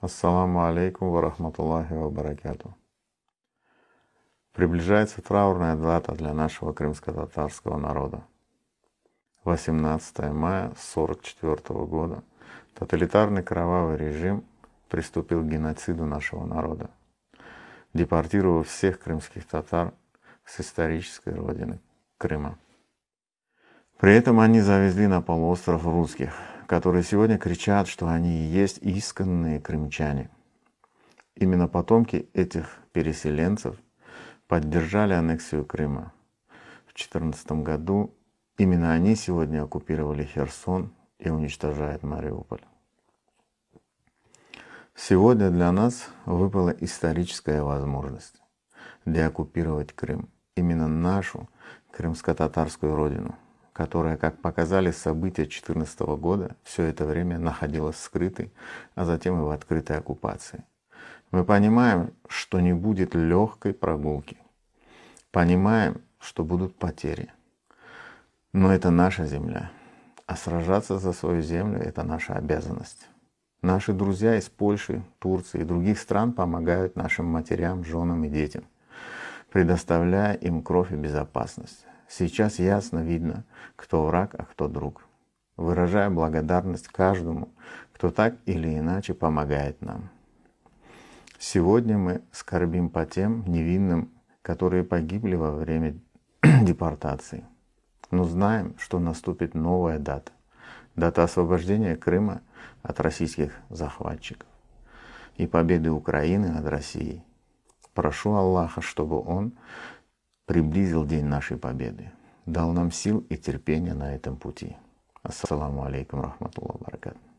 Ассаламу алейкум ва рахматуллахи ва баракату. Приближается траурная дата для нашего крымско-татарского народа. 18 мая 44 года тоталитарный кровавый режим приступил к геноциду нашего народа, депортировав всех крымских татар с исторической родины Крыма. При этом они завезли на полуостров русских – которые сегодня кричат, что они и есть исканные крымчане. Именно потомки этих переселенцев поддержали аннексию Крыма. В 2014 году именно они сегодня оккупировали Херсон и уничтожают Мариуполь. Сегодня для нас выпала историческая возможность деоккупировать Крым, именно нашу крымско-татарскую родину – которая, как показали события 2014 года, все это время находилась скрытой, а затем и в открытой оккупации. Мы понимаем, что не будет легкой прогулки. Понимаем, что будут потери. Но это наша земля. А сражаться за свою землю – это наша обязанность. Наши друзья из Польши, Турции и других стран помогают нашим матерям, женам и детям, предоставляя им кровь и безопасность. Сейчас ясно видно, кто враг, а кто друг. Выражая благодарность каждому, кто так или иначе помогает нам. Сегодня мы скорбим по тем невинным, которые погибли во время депортации. Но знаем, что наступит новая дата. Дата освобождения Крыма от российских захватчиков и победы Украины над Россией. Прошу Аллаха, чтобы Он приблизил день нашей победы, дал нам сил и терпения на этом пути. Ассаламу алейкум рахматуллах баракату.